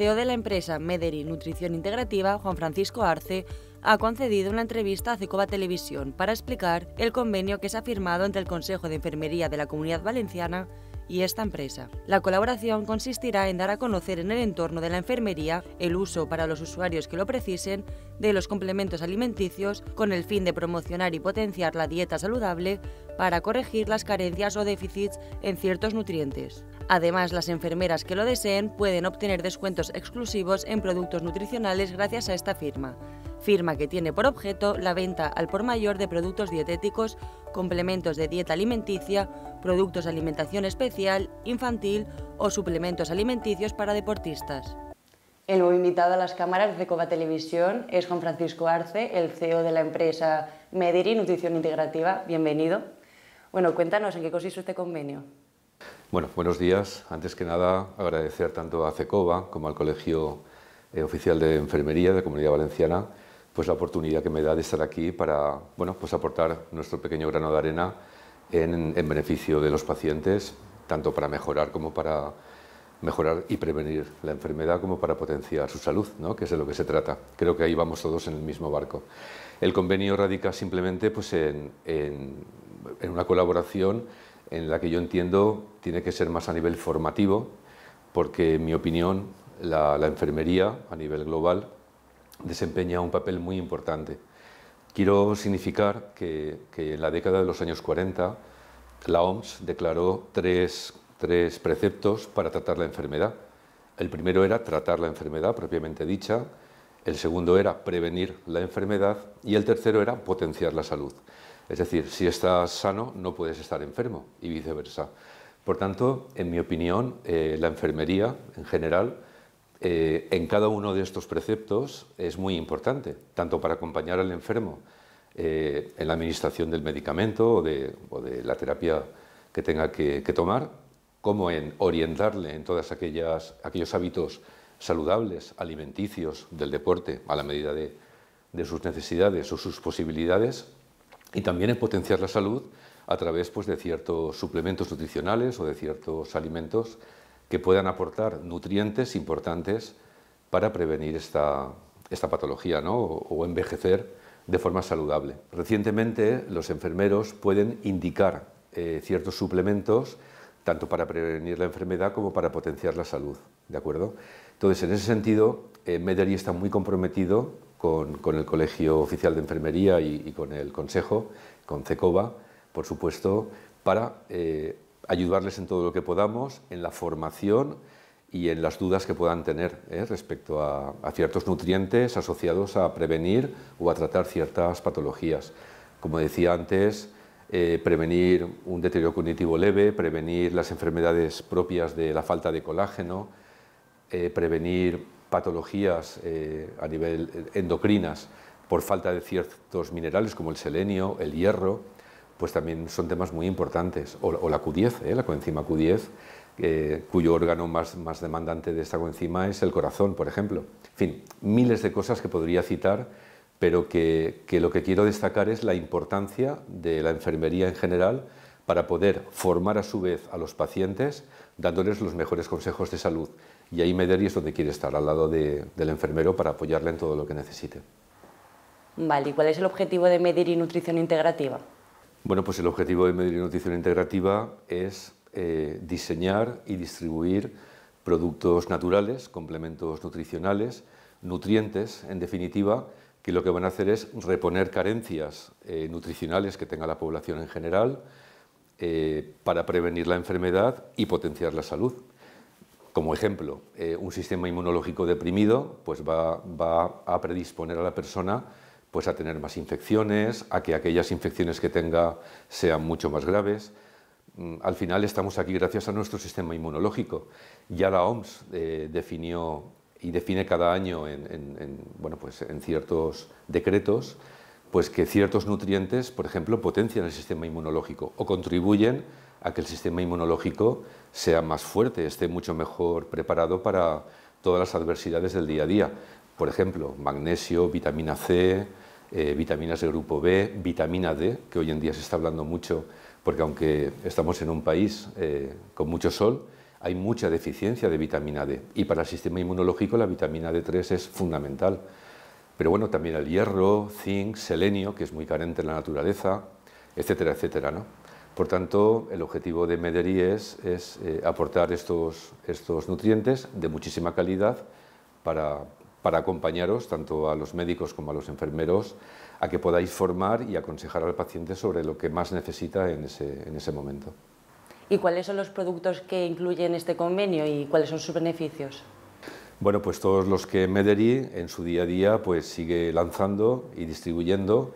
CEO de la empresa Mederi Nutrición Integrativa, Juan Francisco Arce, ha concedido una entrevista a Cecoba Televisión para explicar el convenio que se ha firmado entre el Consejo de Enfermería de la Comunidad Valenciana y esta empresa. La colaboración consistirá en dar a conocer en el entorno de la enfermería el uso para los usuarios que lo precisen de los complementos alimenticios con el fin de promocionar y potenciar la dieta saludable para corregir las carencias o déficits en ciertos nutrientes. Además, las enfermeras que lo deseen pueden obtener descuentos exclusivos en productos nutricionales gracias a esta firma firma que tiene por objeto la venta al por mayor de productos dietéticos, complementos de dieta alimenticia, productos de alimentación especial, infantil o suplementos alimenticios para deportistas. El nuevo invitado a las cámaras de Cova Televisión es Juan Francisco Arce, el CEO de la empresa Mediri Nutrición Integrativa. Bienvenido. Bueno, cuéntanos en qué consiste este convenio. Bueno, buenos días. Antes que nada, agradecer tanto a CECOBA como al Colegio eh, Oficial de Enfermería de Comunidad Valenciana pues la oportunidad que me da de estar aquí para bueno, pues aportar nuestro pequeño grano de arena en, beneficio de los pacientes, tanto para mejorar como para mejorar y prevenir la enfermedad como para potenciar su salud, ¿no? que es de lo que se trata. Creo que ahí vamos todos en el mismo barco. El convenio radica simplemente pues, en, una colaboración en la que yo entiendo tiene que ser más a nivel formativo, porque en mi opinión la enfermería a nivel global desempeña un papel muy importante Quiero significar que, en la década de los años 40 la OMS declaró tres, preceptos para tratar la enfermedad. El primero era tratar la enfermedad propiamente dicha, el segundo era prevenir la enfermedad y el tercero era potenciar la salud. Es decir, si estás sano no puedes estar enfermo y viceversa. Por tanto, en mi opinión, eh, la enfermería en general eh, en cada uno de estos preceptos es muy importante, tanto para acompañar al enfermo eh, en la administración del medicamento o de, la terapia que tenga que, tomar, como en orientarle en todos aquellos hábitos saludables, alimenticios, del deporte, a la medida de, sus necesidades o sus posibilidades, y también en potenciar la salud a través pues, de ciertos suplementos nutricionales o de ciertos alimentos que puedan aportar nutrientes importantes para prevenir esta, esta patología ¿no? o, envejecer de forma saludable. Recientemente los enfermeros pueden indicar eh, ciertos suplementos tanto para prevenir la enfermedad como para potenciar la salud, ¿de acuerdo? Entonces, en ese sentido, eh, Mederi está muy comprometido con, el Colegio Oficial de Enfermería y, con el Consejo, con CECOBA, por supuesto, para eh, ayudarles en todo lo que podamos, en la formación y en las dudas que puedan tener ¿eh? respecto a, ciertos nutrientes asociados a prevenir o a tratar ciertas patologías. Como decía antes, eh, prevenir un deterioro cognitivo leve, prevenir las enfermedades propias de la falta de colágeno, eh, prevenir patologías a nivel endocrinas por falta de ciertos minerales como el selenio, el hierro, pues también son temas muy importantes. O, la Q10, ¿eh? la coenzima Q10, cuyo órgano más, demandante de esta coenzima es el corazón, por ejemplo. En fin, miles de cosas que podría citar, pero que, lo que quiero destacar es la importancia de la enfermería en general para poder formar a su vez a los pacientes dándoles los mejores consejos de salud. Y ahí Mederi es donde quiere estar, al lado del enfermero para apoyarle en todo lo que necesite. Vale, ¿y cuál es el objetivo de Mederi Nutrición Integrativa? Bueno, pues el objetivo de Medir Nutrición Integrativa es eh, diseñar y distribuir productos naturales, complementos nutricionales, nutrientes, en definitiva, que lo que van a hacer es reponer carencias eh, nutricionales que tenga la población en general eh, para prevenir la enfermedad y potenciar la salud. Como ejemplo, un sistema inmunológico deprimido pues va a predisponer a la persona pues a tener más infecciones, a que aquellas infecciones que tenga sean mucho más graves. Mm, al final estamos aquí gracias a nuestro sistema inmunológico. Ya la OMS eh, definió y define cada año en, pues, en ciertos decretos pues que ciertos nutrientes, por ejemplo, potencian el sistema inmunológico o contribuyen a que el sistema inmunológico sea más fuerte, esté mucho mejor preparado para todas las adversidades del día a día. Por ejemplo, magnesio, vitamina C, eh, vitaminas de grupo B, vitamina D, que hoy en día se está hablando mucho, porque aunque estamos en un país eh, con mucho sol, hay mucha deficiencia de vitamina D. Y para el sistema inmunológico la vitamina D3 es fundamental. Pero bueno, también el hierro, zinc, selenio, que es muy carente en la naturaleza, etcétera, etcétera. Por tanto, el objetivo de Mederi es, eh, aportar estos, estos nutrientes de muchísima calidad para, para acompañaros, tanto a los médicos como a los enfermeros, a que podáis formar y aconsejar al paciente sobre lo que más necesita en ese, momento. ¿Y cuáles son los productos que incluyen este convenio y cuáles son sus beneficios? Bueno, pues todos los que Mederi en su día a día pues sigue lanzando y distribuyendo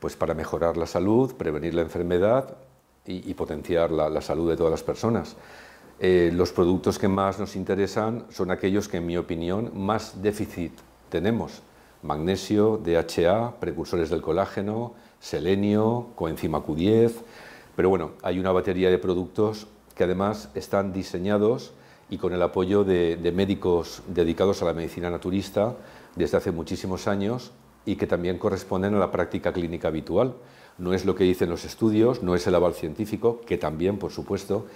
pues para mejorar la salud, prevenir la enfermedad y, potenciar la salud de todas las personas. Eh, los productos que más nos interesan son aquellos que, en mi opinión, más déficit tenemos. Magnesio, DHA, precursores del colágeno, selenio, coenzima Q10. Pero bueno, hay una batería de productos que además están diseñados y con el apoyo de, de médicos dedicados a la medicina naturista desde hace muchísimos años y que también corresponden a la práctica clínica habitual. No es lo que dicen los estudios, no es el aval científico, que también, por supuesto,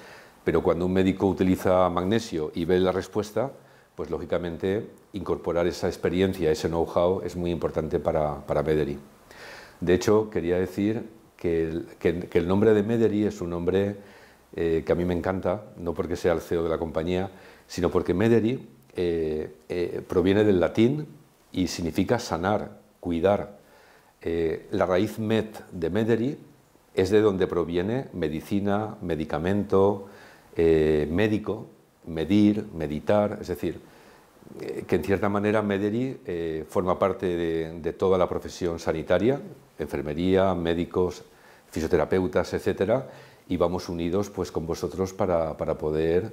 pero cuando un médico utiliza magnesio y ve la respuesta, pues lógicamente incorporar esa experiencia, ese know-how es muy importante para, Mederi. De hecho, quería decir que el, nombre de Mederi es un nombre eh, que a mí me encanta, no porque sea el CEO de la compañía, sino porque Mederi eh, eh, proviene del latín y significa sanar, cuidar. la raíz med de Mederi es de donde proviene medicina, medicamento, eh, médico, medir, meditar, es decir, eh, que en cierta manera Mederi eh, forma parte de, toda la profesión sanitaria, enfermería, médicos, fisioterapeutas, etcétera, y vamos unidos pues con vosotros para, poder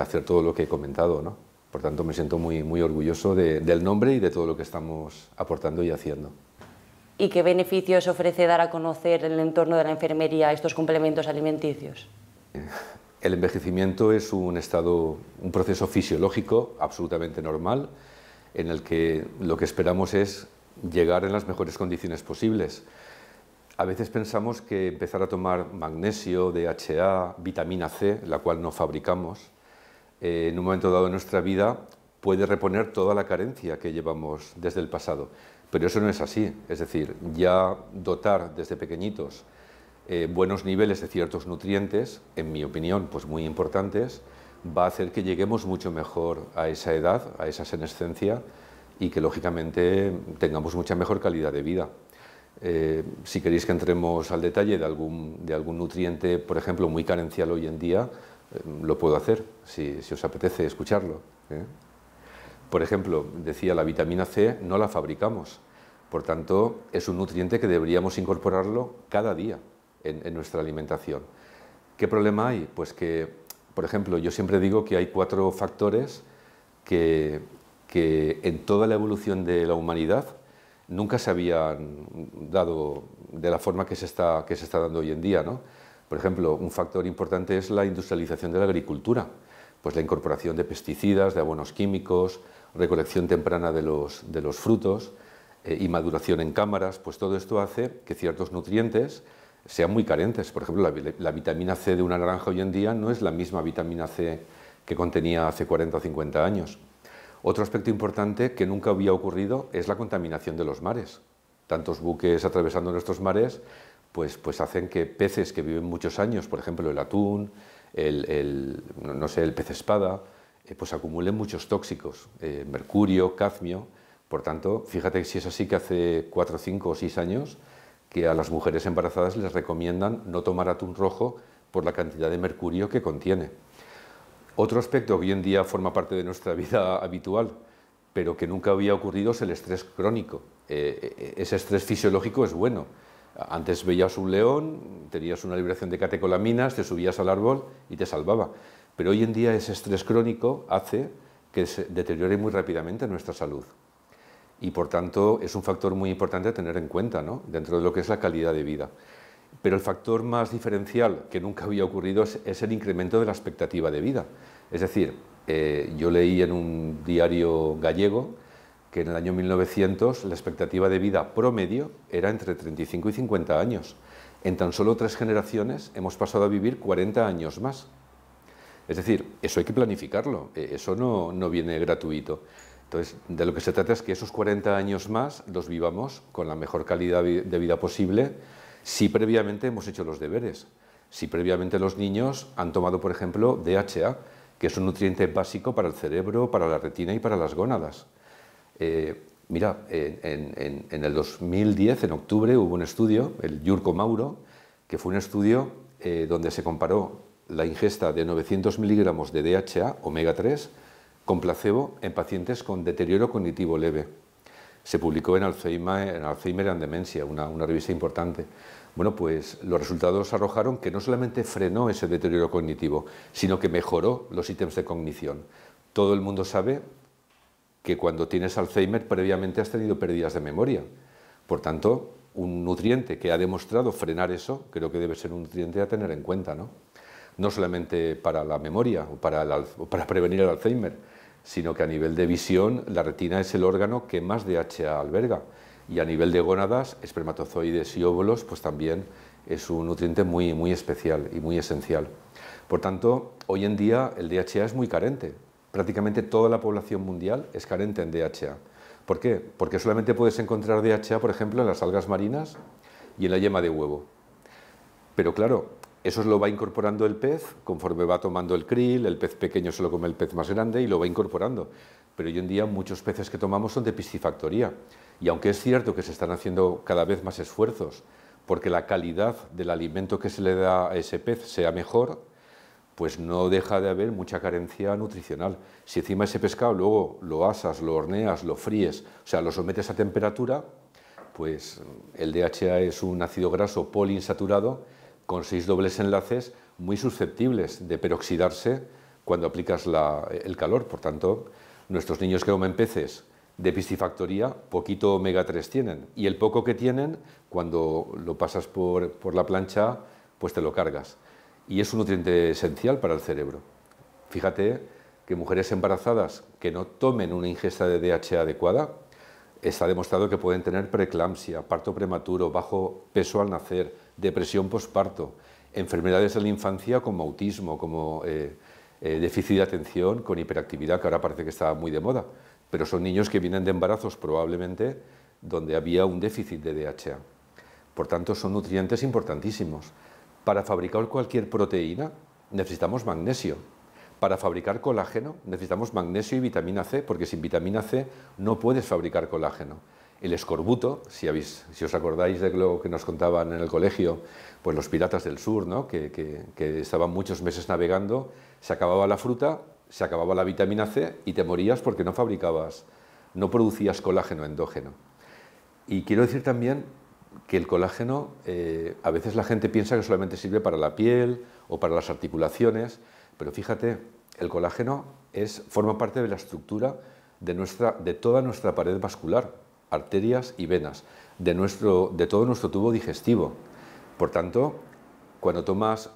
hacer todo lo que he comentado, Por tanto, me siento muy, muy orgulloso del nombre y de todo lo que estamos aportando y haciendo. ¿Y qué beneficios ofrece dar a conocer en el entorno de la enfermería estos complementos alimenticios? El envejecimiento es un estado, un proceso fisiológico absolutamente normal, en el que lo que esperamos es llegar en las mejores condiciones posibles. A veces pensamos que empezar a tomar magnesio, DHA, vitamina C, la cual no fabricamos, eh, en un momento dado de nuestra vida puede reponer toda la carencia que llevamos desde el pasado. Pero eso no es así. Es decir, ya dotar desde pequeñitos eh, buenos niveles de ciertos nutrientes, en mi opinión, pues muy importantes, va a hacer que lleguemos mucho mejor a esa edad, a esa senescencia y que lógicamente tengamos mucha mejor calidad de vida. Eh, si queréis que entremos al detalle de algún, nutriente, por ejemplo, muy carencial hoy en día, eh, lo puedo hacer, si, os apetece escucharlo. Por ejemplo, decía, la vitamina C no la fabricamos, por tanto, es un nutriente que deberíamos incorporarlo cada día en, nuestra alimentación. ¿Qué problema hay? Pues que, por ejemplo, yo siempre digo que hay cuatro factores que, en toda la evolución de la humanidad nunca se habían dado de la forma que se está, que se está dando hoy en día. Por ejemplo, un factor importante es la industrialización de la agricultura, pues la incorporación de pesticidas, de abonos químicos, recolección temprana de los, frutos eh, y maduración en cámaras, pues todo esto hace que ciertos nutrientes sean muy carentes. Por ejemplo, la, vitamina C de una naranja hoy en día no es la misma vitamina C que contenía hace 40 o 50 años. Otro aspecto importante que nunca había ocurrido es la contaminación de los mares. Tantos buques atravesando nuestros mares pues, pues hacen que peces que viven muchos años, por ejemplo el atún, el, no sé, el pez espada, eh, pues acumulen muchos tóxicos, eh, mercurio, cadmio. Por tanto, fíjate que si es así que hace 4, 5 o 6 años que a las mujeres embarazadas les recomiendan no tomar atún rojo por la cantidad de mercurio que contiene. Otro aspecto que hoy en día forma parte de nuestra vida habitual, pero que nunca había ocurrido, es el estrés crónico. Eh, eh, ese estrés fisiológico es bueno. Antes veías un león, tenías una liberación de catecolaminas, te subías al árbol y te salvaba. Pero hoy en día ese estrés crónico hace que se deteriore muy rápidamente nuestra salud y por tanto es un factor muy importante a tener en cuenta dentro de lo que es la calidad de vida. Pero el factor más diferencial que nunca había ocurrido es, el incremento de la expectativa de vida. Es decir, eh, yo leí en un diario gallego que en el año 1900 la expectativa de vida promedio era entre 35 y 50 años. En tan solo tres generaciones hemos pasado a vivir 40 años más. Es decir, eso hay que planificarlo, e, eso no, no viene gratuito. Entonces, de lo que se trata es que esos 40 años más los vivamos con la mejor calidad de vida posible si previamente hemos hecho los deberes, si previamente los niños han tomado, por ejemplo, DHA, que es un nutriente básico para el cerebro, para la retina y para las gónadas. Eh, mira, en, el 2010, en octubre, hubo un estudio, el Yurko Mauro, que fue un estudio eh, donde se comparó la ingesta de 900 miligramos de DHA, omega 3, con placebo en pacientes con deterioro cognitivo leve. Se publicó en Alzheimer, and Demencia, una, una revista importante. Bueno, pues los resultados arrojaron que no solamente frenó ese deterioro cognitivo, sino que mejoró los ítems de cognición. Todo el mundo sabe que cuando tienes Alzheimer previamente has tenido pérdidas de memoria. Por tanto, un nutriente que ha demostrado frenar eso, creo que debe ser un nutriente a tener en cuenta, ¿no? no solamente para la memoria o para, prevenir el Alzheimer, sino que a nivel de visión la retina es el órgano que más DHA alberga y a nivel de gónadas, espermatozoides y óvulos, pues también es un nutriente muy, muy especial y muy esencial. Por tanto, hoy en día el DHA es muy carente. Prácticamente toda la población mundial es carente en DHA. ¿Por qué? Porque solamente puedes encontrar DHA, por ejemplo, en las algas marinas y en la yema de huevo. Pero claro, eso lo va incorporando el pez conforme va tomando el krill, el pez pequeño se lo come el pez más grande y lo va incorporando. Pero hoy en día muchos peces que tomamos son de piscifactoría. Y aunque es cierto que se están haciendo cada vez más esfuerzos porque la calidad del alimento que se le da a ese pez sea mejor, pues no deja de haber mucha carencia nutricional. Si encima ese pescado luego lo asas, lo horneas, lo fríes, o sea, lo sometes a temperatura, pues el DHA es un ácido graso poliinsaturado con seis dobles enlaces muy susceptibles de peroxidarse cuando aplicas el calor. Por tanto, nuestros niños que comen peces de piscifactoría poquito omega 3 tienen y el poco que tienen cuando lo pasas por, por la plancha pues te lo cargas y es un nutriente esencial para el cerebro. Fíjate que mujeres embarazadas que no tomen una ingesta de DHA adecuada está demostrado que pueden tener preeclampsia, parto prematuro, bajo peso al nacer, depresión postparto, enfermedades de la infancia como autismo, eh, como eh, déficit de atención, con hiperactividad, que ahora parece que está muy de moda, pero son niños que vienen de embarazos probablemente donde había un déficit de DHA. Por tanto, son nutrientes importantísimos. Para fabricar cualquier proteína necesitamos magnesio. Para fabricar colágeno necesitamos magnesio y vitamina C, porque sin vitamina C no puedes fabricar colágeno el escorbuto, si, os acordáis de lo que nos contaban en el colegio, pues los piratas del sur, que, estaban muchos meses navegando, se acababa la fruta, se acababa la vitamina C y te morías porque no fabricabas, no producías colágeno endógeno. Y quiero decir también que el colágeno, eh, a veces la gente piensa que solamente sirve para la piel o para las articulaciones, pero fíjate, el colágeno es, forma parte de la estructura de toda nuestra pared vascular arterias y venas de, todo nuestro tubo digestivo. Por tanto, cuando tomas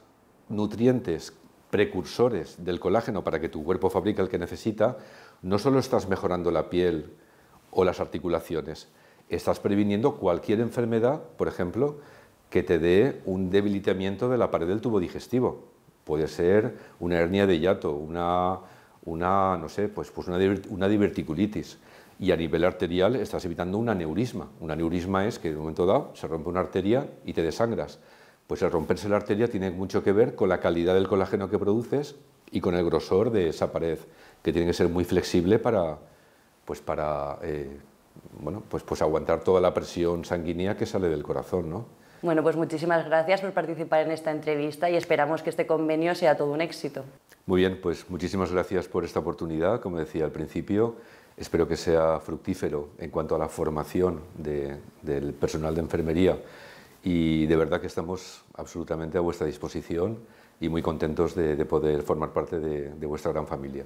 nutrientes precursores del colágeno para que tu cuerpo fabrique el que necesita, no solo estás mejorando la piel o las articulaciones, estás previniendo cualquier enfermedad, por ejemplo, que te dé un debilitamiento de la pared del tubo digestivo. Puede ser una hernia de hiato, una, no sé, pues, pues una diverticulitis y a nivel arterial estás evitando un aneurisma. Un aneurisma es que de un momento dado se rompe una arteria y te desangras. Pues el romperse la arteria tiene mucho que ver con la calidad del colágeno que produces y con el grosor de esa pared, que tiene que ser muy flexible para, pues para eh, bueno, pues, pues aguantar toda la presión sanguínea que sale del corazón. ¿no? Bueno, pues muchísimas gracias por participar en esta entrevista y esperamos que este convenio sea todo un éxito. Muy bien, pues muchísimas gracias por esta oportunidad, como decía al principio. Espero que sea fructífero en cuanto a la formación del personal de enfermería y de verdad que estamos absolutamente a vuestra disposición y muy contentos de, poder formar parte de vuestra gran familia.